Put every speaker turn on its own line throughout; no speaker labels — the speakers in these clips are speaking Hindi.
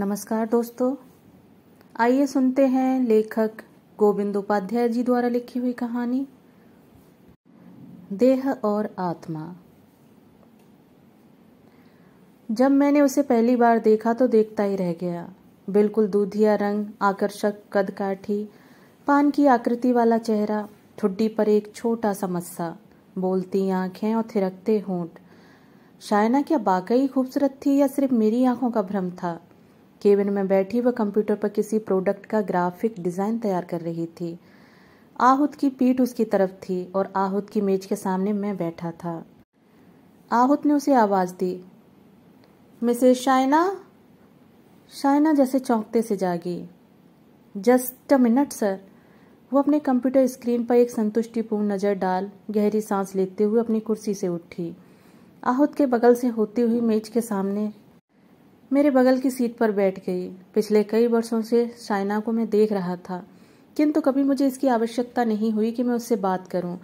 नमस्कार दोस्तों आइए सुनते हैं लेखक गोविंद उपाध्याय जी द्वारा लिखी हुई कहानी देह और आत्मा जब मैंने उसे पहली बार देखा तो देखता ही रह गया बिल्कुल दूधिया रंग आकर्षक कद काठी पान की आकृति वाला चेहरा ठुड्डी पर एक छोटा सा मस्सा बोलती आंखें और थिरकते होंठ शायना क्या वाकई खूबसूरत थी या सिर्फ मेरी आंखों का भ्रम था केबिन में बैठी वह कंप्यूटर पर किसी प्रोडक्ट का ग्राफिक डिज़ाइन तैयार कर रही थी आहुत की पीठ उसकी तरफ थी और आहूत की मेज के सामने मैं बैठा था आहुत ने उसे आवाज़ दी मिसेस शाइना शाइना जैसे चौंकते से जागी जस्ट अ मिनट सर वो अपने कंप्यूटर स्क्रीन पर एक संतुष्टिपूर्ण नज़र डाल गहरी सांस लेते हुए अपनी कुर्सी से उठी आहुत के बगल से होती हुई मेज के सामने मेरे बगल की सीट पर बैठ गई पिछले कई वर्षों से शाइना को मैं देख रहा था किंतु कभी मुझे इसकी आवश्यकता नहीं हुई कि मैं उससे बात करूं।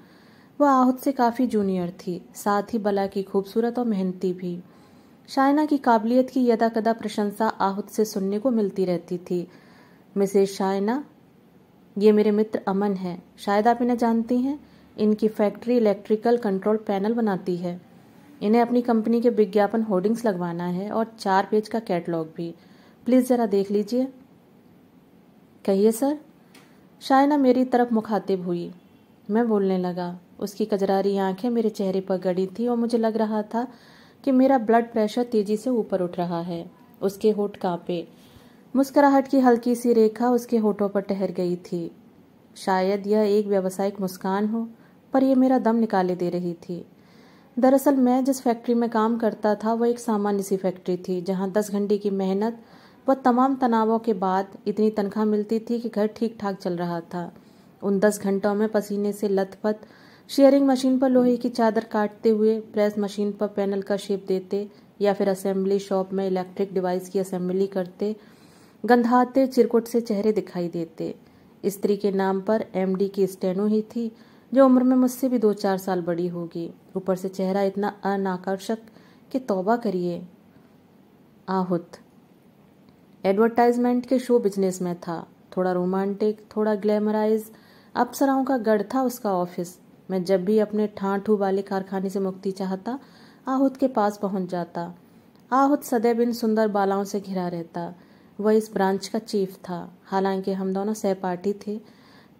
वह आहूत से काफ़ी जूनियर थी साथ ही बला की खूबसूरत और मेहनती भी शाइना की काबिलियत की यदाकदा प्रशंसा आहुत से सुनने को मिलती रहती थी मिसेज शाइना ये मेरे मित्र अमन है शायद आप इन्हें जानती हैं इनकी फैक्ट्री इलेक्ट्रिकल कंट्रोल पैनल बनाती है इन्हें अपनी कंपनी के विज्ञापन होर्डिंग्स लगवाना है और चार पेज का कैटलॉग भी प्लीज़ ज़रा देख लीजिए कहिए सर शायना मेरी तरफ मुखातिब हुई मैं बोलने लगा उसकी कजरारी आंखें मेरे चेहरे पर गड़ी थी और मुझे लग रहा था कि मेरा ब्लड प्रेशर तेजी से ऊपर उठ रहा है उसके होठ कांपे मुस्कुराहट की हल्की सी रेखा उसके होठों पर ठहर गई थी शायद यह एक व्यावसायिक मुस्कान हो पर यह मेरा दम निकाले दे रही थी दरअसल मैं जिस फैक्ट्री में काम करता था वह एक सामान्य सी फैक्ट्री थी जहाँ दस घंटे की मेहनत व तमाम तनावों के बाद इतनी तनख्वाह मिलती थी कि घर ठीक ठाक चल रहा था उन दस घंटों में पसीने से लथपथ शेयरिंग मशीन पर लोहे की चादर काटते हुए प्रेस मशीन पर पैनल का शेप देते या फिर असेंबली शॉप में इलेक्ट्रिक डिवाइस की असेंबली करते गंधाते चिरकुट से चेहरे दिखाई देते स्त्री के नाम पर एमडी की स्टेनो ही थी जो उम्र में मुझसे भी दो चार साल बड़ी होगी ऊपर से चेहरा इतना अनाकर्षक कि तौबा करिए आहुत एडवर्टाइजमेंट के शो बिजनेस में था थोड़ा रोमांटिक थोड़ा ग्लैमराइज अप्सराओं का गढ़ था उसका ऑफिस मैं जब भी अपने ठाठू वाले कारखाने से मुक्ति चाहता आहुत के पास पहुंच जाता आहुत सदैव इन सुंदर बालाओं से घिरा रहता वह इस ब्रांच का चीफ था हालांकि हम दोनों सहपाठी थे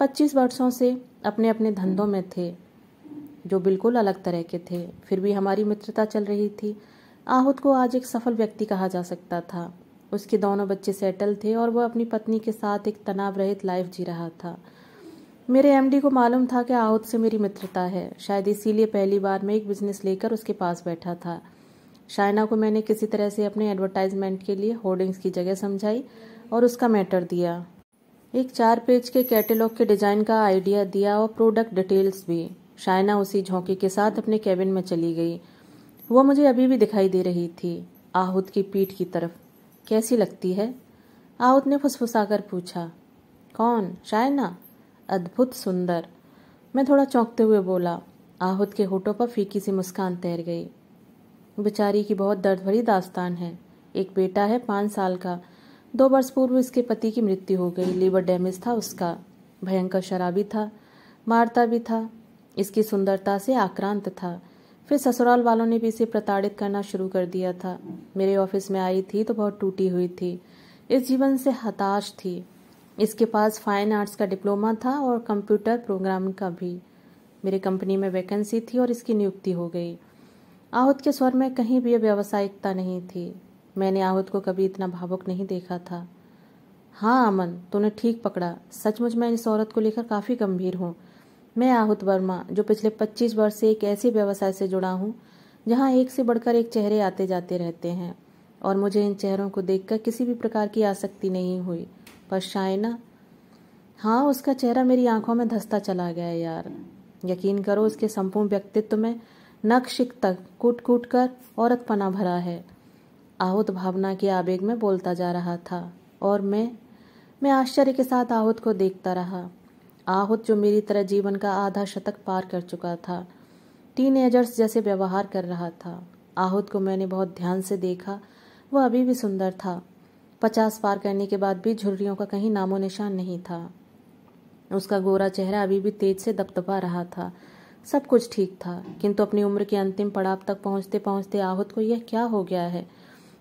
पच्चीस वर्षों से अपने अपने धंधों में थे जो बिल्कुल अलग तरह के थे फिर भी हमारी मित्रता चल रही थी आहूत को आज एक सफल व्यक्ति कहा जा सकता था उसके दोनों बच्चे सेटल थे और वह अपनी पत्नी के साथ एक तनाव रहित लाइफ जी रहा था मेरे एमडी को मालूम था कि आहूत से मेरी मित्रता है शायद इसीलिए पहली बार मैं एक बिजनेस लेकर उसके पास बैठा था शाइना को मैंने किसी तरह से अपने एडवर्टाइजमेंट के लिए होर्डिंग्स की जगह समझाई और उसका मैटर दिया एक चार पेज के कैटलॉग के डिजाइन का आइडिया दिया और प्रोडक्ट डिटेल्स भी शायना उसी झोंके के साथ अपने कैबिन में चली गई वो मुझे अभी भी दिखाई दे रही थी आहूत की पीठ की तरफ कैसी लगती है आहूत ने फुसफुसाकर पूछा कौन शायना अद्भुत सुंदर मैं थोड़ा चौंकते हुए बोला आहूत के होठों पर फीकी सी मुस्कान तैर गई बेचारी की बहुत दर्द भरी दास्तान है एक बेटा है पाँच साल का दो वर्ष पूर्व इसके पति की मृत्यु हो गई लीवर डैमेज था उसका भयंकर शराबी था मारता भी था इसकी सुंदरता से आक्रांत था फिर ससुराल वालों ने भी इसे प्रताड़ित करना शुरू कर दिया था मेरे ऑफिस में आई थी तो बहुत टूटी हुई थी इस जीवन से हताश थी इसके पास फाइन आर्ट्स का डिप्लोमा था और कंप्यूटर प्रोग्राम का भी मेरे कंपनी में वैकेंसी थी और इसकी नियुक्ति हो गई आहुत के स्वर में कहीं भी व्यावसायिकता नहीं थी मैंने आहुत को कभी इतना भावुक नहीं देखा था हाँ अमन तूने ठीक पकड़ा सचमुच मैं इस औरत को लेकर काफ़ी गंभीर हूँ मैं आहुत वर्मा जो पिछले पच्चीस वर्ष से एक ऐसे व्यवसाय से जुड़ा हूँ जहाँ एक से बढ़कर एक चेहरे आते जाते रहते हैं और मुझे इन चेहरों को देखकर किसी भी प्रकार की आसक्ति नहीं हुई पर शायना हाँ उसका चेहरा मेरी आंखों में धसता चला गया यार यकीन करो उसके संपूर्ण व्यक्तित्व में नक्शिक तक कूट कूट कर औरत पना भरा है आहुत भावना के आवेग में बोलता जा रहा था और मैं मैं आश्चर्य के साथ आहूत को देखता रहा आहुत जो मेरी तरह जीवन का आधा शतक पार कर चुका था टीन एजर्स जैसे व्यवहार कर रहा था आहुत को मैंने बहुत ध्यान से देखा वह अभी भी सुंदर था पचास पार करने के बाद भी झुर्रियों का कहीं नामो निशान नहीं था उसका गोरा चेहरा अभी भी तेज से दबदबा रहा था सब कुछ ठीक था किंतु अपनी उम्र के अंतिम पड़ाव तक पहुंचते पहुंचते आहुत को यह क्या हो गया है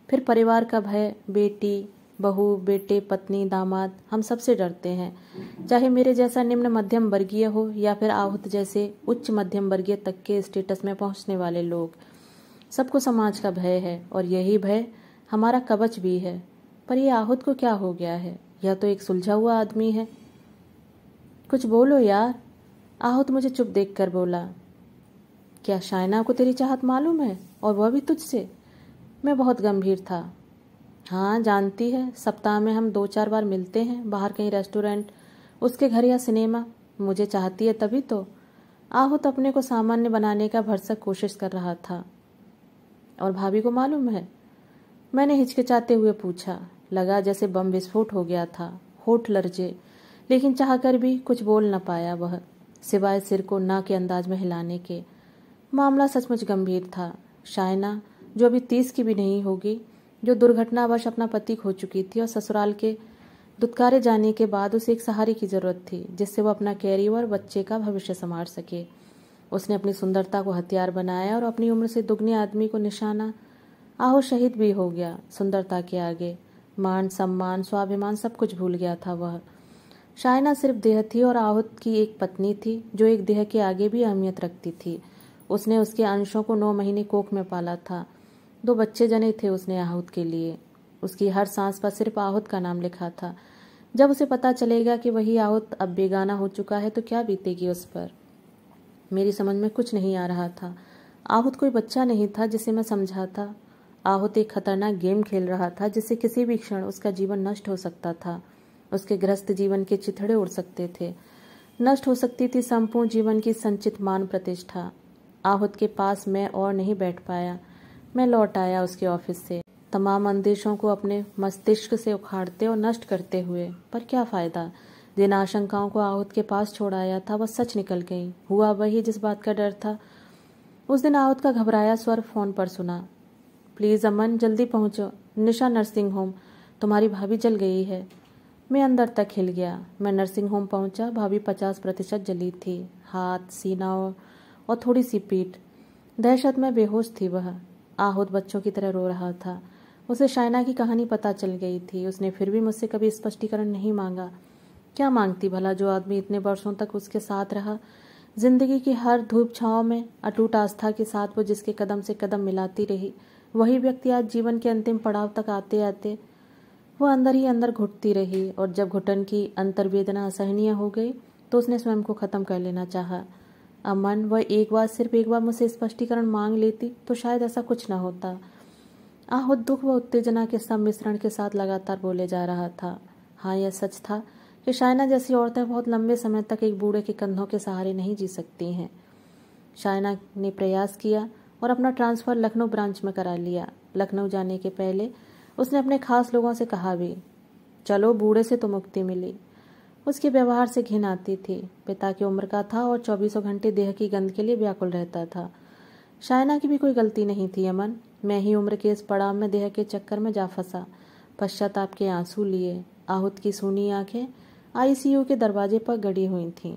फिर परिवार का भय बेटी बहू बेटे पत्नी दामाद हम सबसे डरते हैं चाहे मेरे जैसा निम्न मध्यम वर्गीय हो या फिर आहूत जैसे उच्च मध्यम वर्गीय तक के स्टेटस में पहुंचने वाले लोग सबको समाज का भय है और यही भय हमारा कवच भी है पर यह आहूत को क्या हो गया है यह तो एक सुलझा हुआ आदमी है कुछ बोलो यार आहूत मुझे चुप देख कर बोला क्या शायना को तेरी चाहत मालूम है और वह भी तुझसे मैं बहुत गंभीर था हाँ जानती है सप्ताह में हम दो चार बार मिलते हैं बाहर कहीं रेस्टोरेंट उसके घर या सिनेमा मुझे चाहती है तभी तो आहुत तो अपने को सामान्य बनाने का भरसक कोशिश कर रहा था और भाभी को मालूम है मैंने हिचकिचाते हुए पूछा लगा जैसे बम विस्फोट हो गया था होठ लर्जे लेकिन चाहकर भी कुछ बोल न पाया वह सिवाय सिर को ना के अंदाज में हिलाने के मामला सचमुच गंभीर था शायना जो अभी तीस की भी नहीं होगी जो दुर्घटनावश अपना पति खो चुकी थी और ससुराल के दुत्कारे जाने के बाद उसे एक सहारे की जरूरत थी जिससे वो अपना कैरियर और बच्चे का भविष्य संभाल सके उसने अपनी सुंदरता को हथियार बनाया और अपनी उम्र से दुगने आदमी को निशाना आहो शहीद भी हो गया सुंदरता के आगे मान सम्मान स्वाभिमान सब कुछ भूल गया था वह शायना सिर्फ देह थी और आहूत की एक पत्नी थी जो एक देह के आगे भी अहमियत रखती थी उसने उसके अंशों को नौ महीने कोख में पाला था दो बच्चे जने थे उसने आहूत के लिए उसकी हर सांस पर सिर्फ आहूत का नाम लिखा था जब उसे पता चलेगा कि वही आहूत अब बेगाना हो चुका है तो क्या बीतेगी उस पर मेरी समझ में कुछ नहीं आ रहा था आहूत कोई बच्चा नहीं था जिसे मैं समझा था आहूत एक खतरनाक गेम खेल रहा था जिससे किसी भी क्षण उसका जीवन नष्ट हो सकता था उसके ग्रस्त जीवन के चिथड़े उड़ सकते थे नष्ट हो सकती थी संपूर्ण जीवन की संचित मान प्रतिष्ठा आहूत के पास मैं और नहीं बैठ पाया मैं लौट आया उसके ऑफिस से तमाम अंदेशों को अपने मस्तिष्क से उखाड़ते और नष्ट करते हुए पर क्या फ़ायदा जिन आशंकाओं को आहुत के पास छोड़ाया था वह सच निकल गई हुआ वही जिस बात का डर था उस दिन आहुत का घबराया स्वर फोन पर सुना प्लीज़ अमन जल्दी पहुंचो निशा नर्सिंग होम तुम्हारी भाभी जल गई है मैं अंदर तक हिल गया मैं नर्सिंग होम पहुंचा भाभी पचास प्रतिशत जली थी हाथ सीना और थोड़ी सी पीठ दहशत में बेहोश थी वह आहूत बच्चों की तरह रो रहा था उसे शाइना की कहानी पता चल गई थी उसने फिर भी मुझसे कभी स्पष्टीकरण नहीं मांगा क्या मांगती भला जो आदमी इतने वर्षों तक उसके साथ रहा जिंदगी की हर धूप छाँव में अटूट आस्था के साथ वो जिसके कदम से कदम मिलाती रही वही व्यक्ति आज जीवन के अंतिम पड़ाव तक आते आते वो अंदर ही अंदर घुटती रही और जब घुटन की अंतर्वेदना असहनीय हो गई तो उसने स्वयं को ख़त्म कर लेना चाहा अमन वह एक बार सिर्फ एक बार मुझसे स्पष्टीकरण मांग लेती तो शायद ऐसा कुछ ना होता आहो दुख व उत्तेजना के सम्मिश्रण के साथ लगातार बोले जा रहा था हाँ यह सच था कि शायना जैसी औरतें बहुत लंबे समय तक एक बूढ़े के कंधों के सहारे नहीं जी सकती हैं शायना ने प्रयास किया और अपना ट्रांसफ़र लखनऊ ब्रांच में करा लिया लखनऊ जाने के पहले उसने अपने खास लोगों से कहा भी चलो बूढ़े से तो मुक्ति मिली उसके व्यवहार से घिन आती थी पिता की उम्र का था और चौबीसों घंटे देह की गंध के लिए व्याकुल रहता था शायना की भी कोई गलती नहीं थी अमन मैं ही उम्र के इस पड़ाव में देह के चक्कर में जा फंसा पश्चाताप के आंसू लिए आहुत की सूनी आंखें आईसीयू के दरवाजे पर गड़ी हुई थीं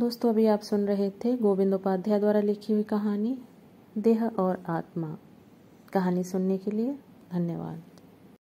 दोस्तों अभी आप सुन रहे थे गोविंद उपाध्याय द्वारा लिखी हुई कहानी देह और आत्मा कहानी सुनने के लिए धन्यवाद